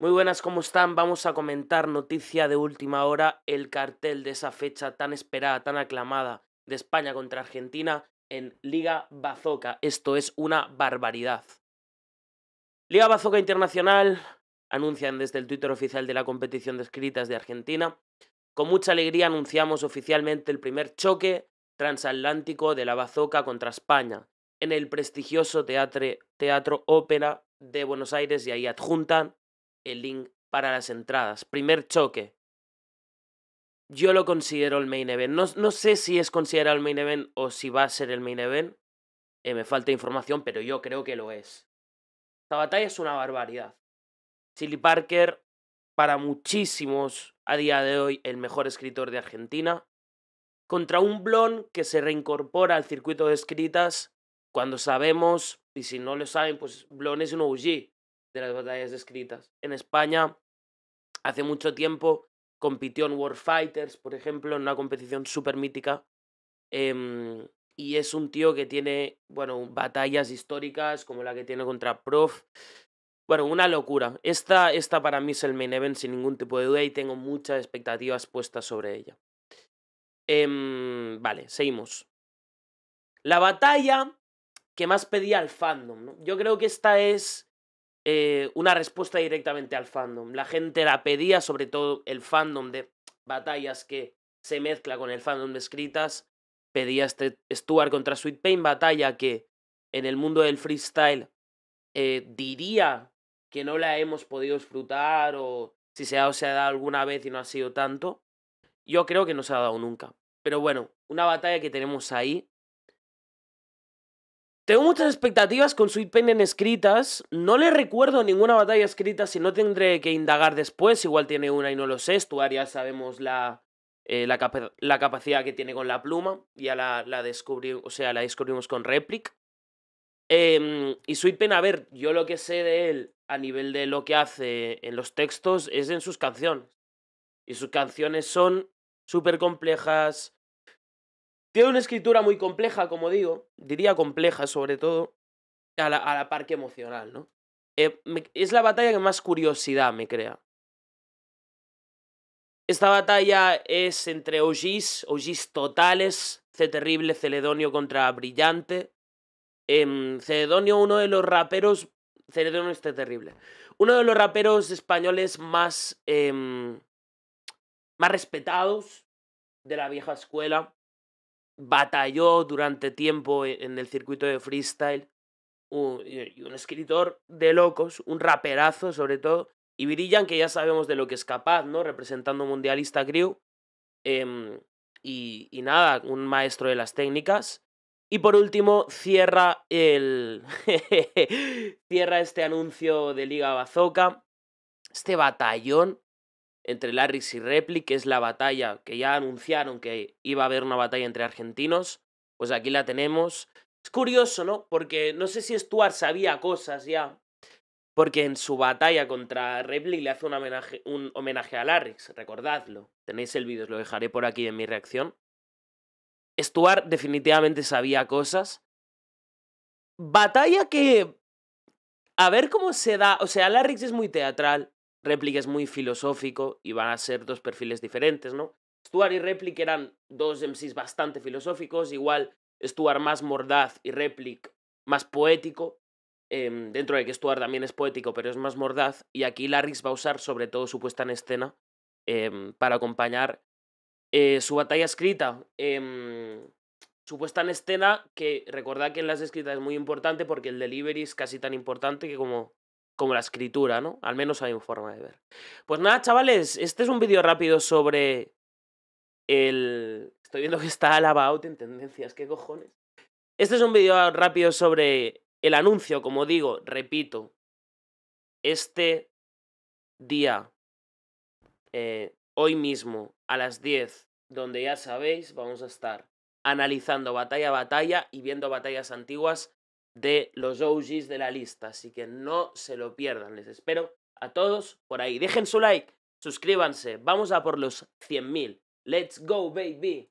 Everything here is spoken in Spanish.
Muy buenas, ¿cómo están? Vamos a comentar noticia de última hora, el cartel de esa fecha tan esperada, tan aclamada de España contra Argentina en Liga Bazoca. Esto es una barbaridad. Liga Bazoca Internacional, anuncian desde el Twitter oficial de la competición de escritas de Argentina. Con mucha alegría anunciamos oficialmente el primer choque transatlántico de la Bazoca contra España en el prestigioso Teatro Ópera de Buenos Aires y ahí adjuntan el link para las entradas. Primer choque. Yo lo considero el main event. No, sé si es considerado el main event o si va a ser el main event. Eh, me falta información, pero yo creo que lo es. Esta batalla es una barbaridad. chili Parker, para muchísimos, a día de hoy, el mejor escritor de Argentina. Contra un blon que se reincorpora al circuito de escritas cuando sabemos, y si no lo saben, pues blon es un OG las batallas escritas. En España, hace mucho tiempo, compitió en Warfighters, por ejemplo, en una competición súper mítica. Em, y es un tío que tiene, bueno, batallas históricas como la que tiene contra Prof. Bueno, una locura. Esta, esta para mí es el main event sin ningún tipo de duda y tengo muchas expectativas puestas sobre ella. Em, vale, seguimos. La batalla que más pedía al fandom. Yo creo que esta es eh, una respuesta directamente al fandom. La gente la pedía, sobre todo el fandom de batallas que se mezcla con el fandom de escritas. Pedía este Stuart contra Sweet Pain, batalla que en el mundo del freestyle eh, diría que no la hemos podido disfrutar o si se ha, o se ha dado alguna vez y no ha sido tanto. Yo creo que no se ha dado nunca. Pero bueno, una batalla que tenemos ahí tengo muchas expectativas con Sweet Pain en escritas. No le recuerdo ninguna batalla escrita, si no tendré que indagar después. Igual tiene una y no lo sé. Stuart ya sabemos la, eh, la, capacidad que tiene con la pluma. Ya la, descubrimos, o sea, la descubrimos con Replic. Em, y Sweet Pain, a ver, yo lo que sé de él a nivel de lo que hace en los textos es en sus canciones. Y sus canciones son súper complejas, tiene una escritura muy compleja, como digo, diría compleja sobre todo, a la, a emocional, ¿no? Eh, es la batalla que más curiosidad me crea. Esta batalla es entre OGs, OGs totales, C Terrible, Celedonio contra Brillante. Em, Celedonio, uno de los raperos... Celedonio es C Terrible. Uno de los raperos españoles más... Em, más respetados de la vieja escuela batalló durante tiempo e, en el circuito de freestyle. Un, escritor de locos, un raperazo sobre todo. Y Virillan, que ya sabemos de lo que es capaz, ¿no? Representando Mundialista Crew. Em, y, y, nada, un maestro de las técnicas. Y por último, cierra el. cierra este anuncio de Liga Bazoca. Este batallón entre Larrix y Repli, que es la batalla que ya anunciaron que iba a haber una batalla entre argentinos. Pues aquí la tenemos. Es curioso, ¿no? Porque no sé si Stuart sabía cosas ya. Porque en su batalla contra Repli le hace un homenaje, a Larrix, recordadlo. Tenéis el vídeo, os lo dejaré por aquí en mi reacción. Stuart definitivamente sabía cosas. Batalla que... A ver cómo se da. O sea, Larrix es muy teatral. Replic es muy filosófico y van a ser dos perfiles diferentes, ¿no? Stuart y Replic eran dos MCs bastante filosóficos, igual Stuart más mordaz y Replic más poético, em, dentro de que Stuart también es poético, pero es más mordaz, y aquí Larrix va a usar sobre todo su puesta en escena em, para acompañar eh, su batalla escrita. Em, su puesta en escena, que recordad que en las escritas es muy importante porque el delivery es casi tan importante que como como la escritura, ¿no? Al menos hay una forma de ver. Pues nada, chavales, este es un vídeo rápido sobre el... Estoy viendo que está el about en tendencias, qué cojones. Este es un vídeo rápido sobre el anuncio, como digo, repito, este día, eh, hoy mismo, a las 10, donde ya sabéis, vamos a estar analizando batalla a batalla y viendo batallas antiguas de los OGs de la lista, así que no se lo pierdan, les espero a todos por ahí. Dejen su like, suscríbanse, vamos a por los 100.000. Let's go, baby.